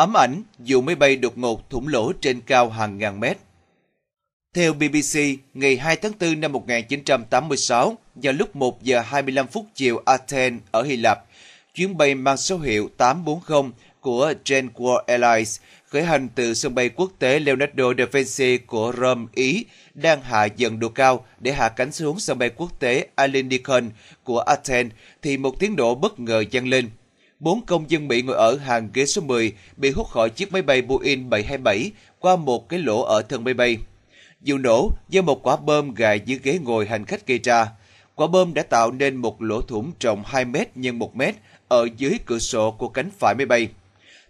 ấm ảnh dù máy bay đột ngột thủng lỗ trên cao hàng ngàn mét. Theo BBC, ngày 2 tháng 4 năm 1986, vào lúc 1 giờ 25 phút chiều Athens ở Hy Lạp, chuyến bay mang số hiệu 840 của Genworld Airlines khởi hành từ sân bay quốc tế Leonardo da Vinci của Rome, Ý, đang hạ dần độ cao để hạ cánh xuống sân bay quốc tế Alinikon của Athens, thì một tiếng nổ bất ngờ vang lên bốn công dân Mỹ ngồi ở hàng ghế số 10 bị hút khỏi chiếc máy bay Boeing 727 qua một cái lỗ ở thân máy bay. Vụ nổ do một quả bom gài dưới ghế ngồi hành khách gây ra. Quả bom đã tạo nên một lỗ thủng rộng 2 m x 1 m ở dưới cửa sổ của cánh phải máy bay.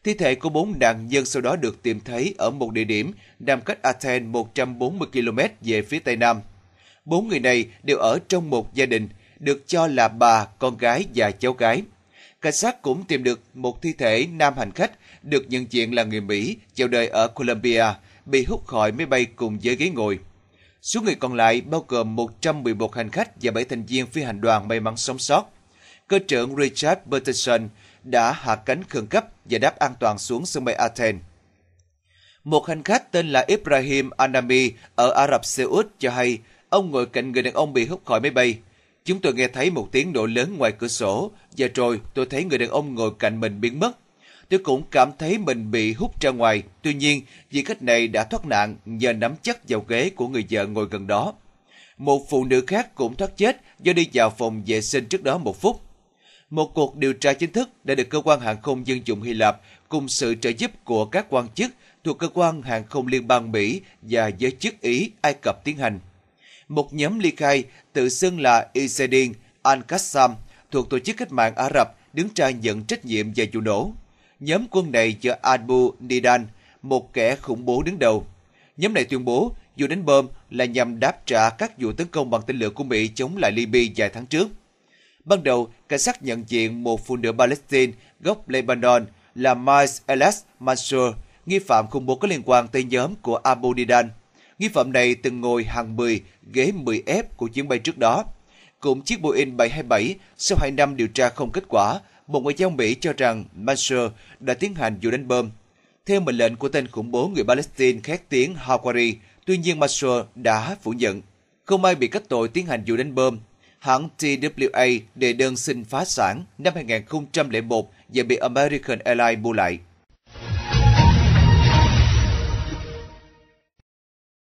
Thi thể của bốn nạn nhân sau đó được tìm thấy ở một địa điểm nằm cách Athens 140 km về phía tây nam. Bốn người này đều ở trong một gia đình, được cho là bà, con gái và cháu gái cảnh sát cũng tìm được một thi thể nam hành khách được nhận diện là người Mỹ chào đời ở Colombia, bị hút khỏi máy bay cùng với ghế ngồi. Số người còn lại bao gồm 111 hành khách và 7 thành viên phi hành đoàn may mắn sống sót. Cơ trưởng Richard Peterson đã hạ cánh khẩn cấp và đáp an toàn xuống sân bay Athens. Một hành khách tên là Ibrahim Anami ở Ả Rập Xê Út cho hay ông ngồi cạnh người đàn ông bị hút khỏi máy bay chúng tôi nghe thấy một tiếng nổ lớn ngoài cửa sổ và rồi tôi thấy người đàn ông ngồi cạnh mình biến mất. Tôi cũng cảm thấy mình bị hút ra ngoài, tuy nhiên vì cách này đã thoát nạn nhờ nắm chắc vào ghế của người vợ ngồi gần đó. Một phụ nữ khác cũng thoát chết do đi vào phòng vệ sinh trước đó một phút. Một cuộc điều tra chính thức đã được cơ quan hàng không dân dụng Hy Lạp cùng sự trợ giúp của các quan chức thuộc cơ quan hàng không liên bang Mỹ và giới chức Ý Ai Cập tiến hành một nhóm ly khai tự xưng là Isedin Al-Qassam thuộc Tổ chức Cách mạng Ả Rập đứng ra nhận trách nhiệm về vụ nổ. Nhóm quân này do Abu Nidan, một kẻ khủng bố đứng đầu. Nhóm này tuyên bố vụ đánh bom là nhằm đáp trả các vụ tấn công bằng tên lửa của Mỹ chống lại Libya vài tháng trước. Ban đầu, cảnh sát nhận diện một phụ nữ Palestine gốc Lebanon là Miles Elas Mansour, nghi phạm khủng bố có liên quan tới nhóm của Abu Nidan. Nghi phạm này từng ngồi hàng 10, ghế 10F của chuyến bay trước đó. Cũng chiếc Boeing 727, sau 2 năm điều tra không kết quả, Bộ Ngoại giao Mỹ cho rằng Mansour đã tiến hành vụ đánh bom. Theo mệnh lệnh của tên khủng bố người Palestine khét tiếng Hawari, tuy nhiên Mansour đã phủ nhận. Không ai bị kết tội tiến hành vụ đánh bom. Hãng TWA đề đơn xin phá sản năm 2001 và bị American Airlines mua lại.